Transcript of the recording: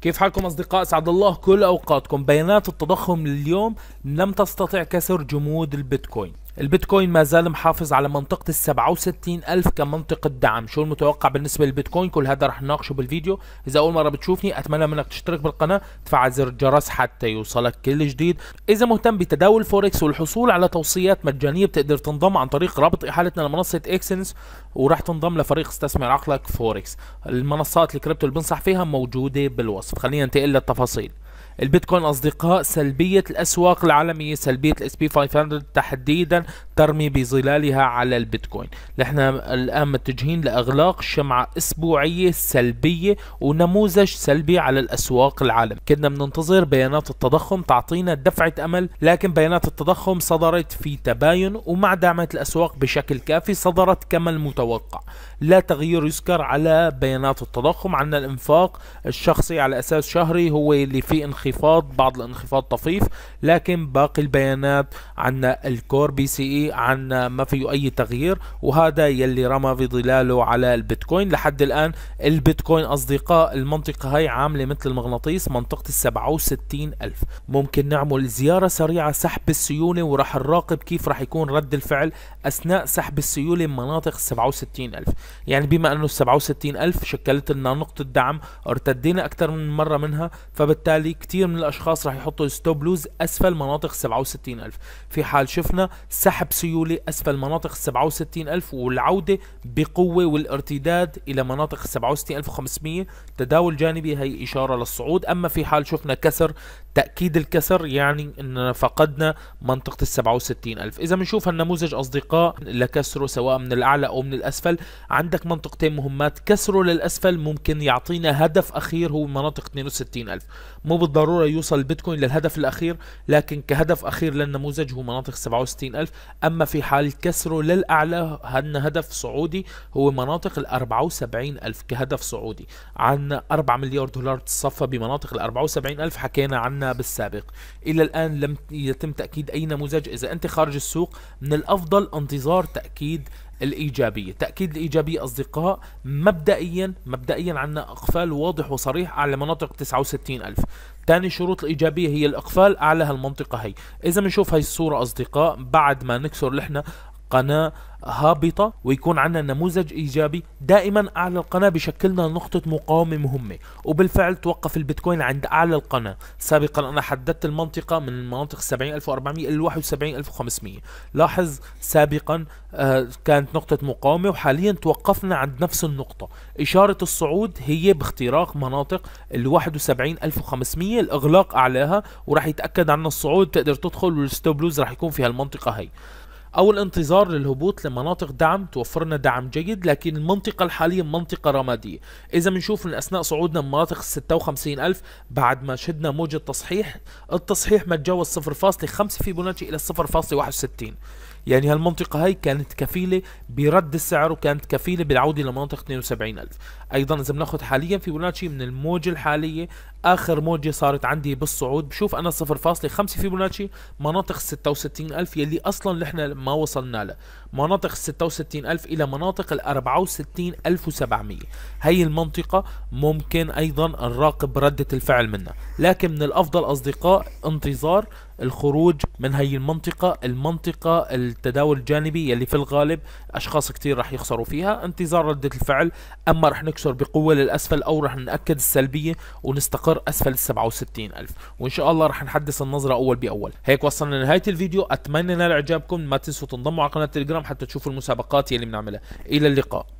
كيف حالكم اصدقاء اسعد الله كل اوقاتكم بيانات التضخم اليوم لم تستطع كسر جمود البيتكوين البيتكوين ما زال محافظ على منطقة ال 67 ألف كمنطقة دعم شو المتوقع بالنسبة للبيتكوين كل هذا رح نناقشه بالفيديو إذا أول مرة بتشوفني أتمنى منك تشترك بالقناة تفعل زر الجرس حتى يوصلك كل جديد إذا مهتم بتداول فوركس والحصول على توصيات مجانية بتقدر تنضم عن طريق رابط إحالتنا لمنصة إكسنس ورح تنضم لفريق استثمر عقلك فوركس المنصات الكريبتو اللي بنصح فيها موجودة بالوصف خلينا ننتقل للتفاصيل البيتكوين أصدقاء سلبية الأسواق العالمية سلبية الاس بي 500 تحديدا ترمي بظلالها على البيتكوين نحن الآن متجهين لأغلاق شمعة أسبوعية سلبية ونموذج سلبي على الأسواق العالم كنا بننتظر بيانات التضخم تعطينا دفعة أمل لكن بيانات التضخم صدرت في تباين ومع دعمة الأسواق بشكل كافي صدرت كما المتوقع لا تغيير يذكر على بيانات التضخم عندنا الإنفاق الشخصي على أساس شهري هو اللي فيه انخفاض بعض الانخفاض طفيف لكن باقي البيانات عنا الكور بي سي اي عنا ما فيه اي تغيير وهذا يلي رمى بظلاله على البيتكوين لحد الان البيتكوين اصدقاء المنطقه هاي عامله مثل المغناطيس منطقه ال وستين الف ممكن نعمل زياره سريعه سحب السيوله وراح نراقب كيف راح يكون رد الفعل اثناء سحب السيوله من مناطق ال وستين الف يعني بما انه ال وستين الف شكلت لنا نقطه دعم ارتدينا اكثر من مره منها فبالتالي كتير من الاشخاص راح يحطوا ستوب لوز اسفل مناطق 67000 في حال شفنا سحب سيولي اسفل مناطق 67000 والعوده بقوه والارتداد الى مناطق 67500 تداول جانبي هي اشاره للصعود اما في حال شفنا كسر تاكيد الكسر يعني اننا فقدنا منطقه ال 67000 اذا بنشوف هالنموذج اصدقاء لكسره سواء من الاعلى او من الاسفل عندك منطقتين مهمات كسره للاسفل ممكن يعطينا هدف اخير هو مناطق 62000 مو بالضبط بالضرورة يوصل البيتكوين للهدف الأخير لكن كهدف أخير للنموذج هو مناطق 67000 أما في حال كسره للأعلى هن هدف صعودي هو مناطق ال 74000 كهدف صعودي عن 4 مليار دولار تصفى بمناطق ال 74000 حكينا عنها بالسابق إلى الآن لم يتم تأكيد أي نموذج إذا أنت خارج السوق من الأفضل انتظار تأكيد الإيجابية تأكيد الإيجابية أصدقاء مبدئيا مبدئيا عندنا إقفال واضح وصريح على مناطق 69 ألف تاني شروط الإيجابية هي الإقفال أعلى هالمنطقة هي إذا بنشوف هاي الصورة أصدقاء بعد ما نكسر لحنا قناة هابطة ويكون عندنا نموذج إيجابي دائما أعلى القناة بشكلنا نقطة مقاومة مهمة وبالفعل توقف البيتكوين عند أعلى القناة سابقا أنا حددت المنطقة من المناطق 70400 إلى 71500 لاحظ سابقا آه، كانت نقطة مقاومة وحاليا توقفنا عند نفس النقطة إشارة الصعود هي باختراق مناطق ال 71500 الإغلاق أعلاها وراح يتأكد عنا الصعود تقدر تدخل والستوب لوز راح يكون في هالمنطقة هي او الانتظار للهبوط لمناطق دعم توفرنا دعم جيد لكن المنطقه الحاليه منطقه رماديه اذا بنشوف من اثناء صعودنا مناطق 56 56000 بعد ما شدنا موجه تصحيح التصحيح ما تجاوز 0.5 فيبوناتشي الى 0.61 يعني هالمنطقة هاي كانت كفيلة برد السعر وكانت كفيلة بالعودة لمنطقة 72000 أيضا إذا بناخذ حاليا في بوناتشي من الموجة الحالية آخر موجة صارت عندي بالصعود بشوف أنا 0.5 في بوناتشي مناطق 66000 يلي أصلا نحن ما وصلنا له مناطق 66000 إلى مناطق ال 64700 هي المنطقة ممكن أيضا نراقب ردة الفعل منها لكن من الأفضل أصدقاء انتظار الخروج من هي المنطقة المنطقة التداول الجانبي يلي في الغالب أشخاص كتير رح يخسروا فيها انتظار ردة الفعل أما رح نكسر بقوة للأسفل أو رح نأكد السلبية ونستقر أسفل السبعة وستين ألف وإن شاء الله رح نحدث النظرة أول بأول هيك وصلنا لنهاية الفيديو أتمنى نال إعجابكم ما تنسوا تنضموا على قناة التليجرام حتى تشوفوا المسابقات يلي بنعملها إلى اللقاء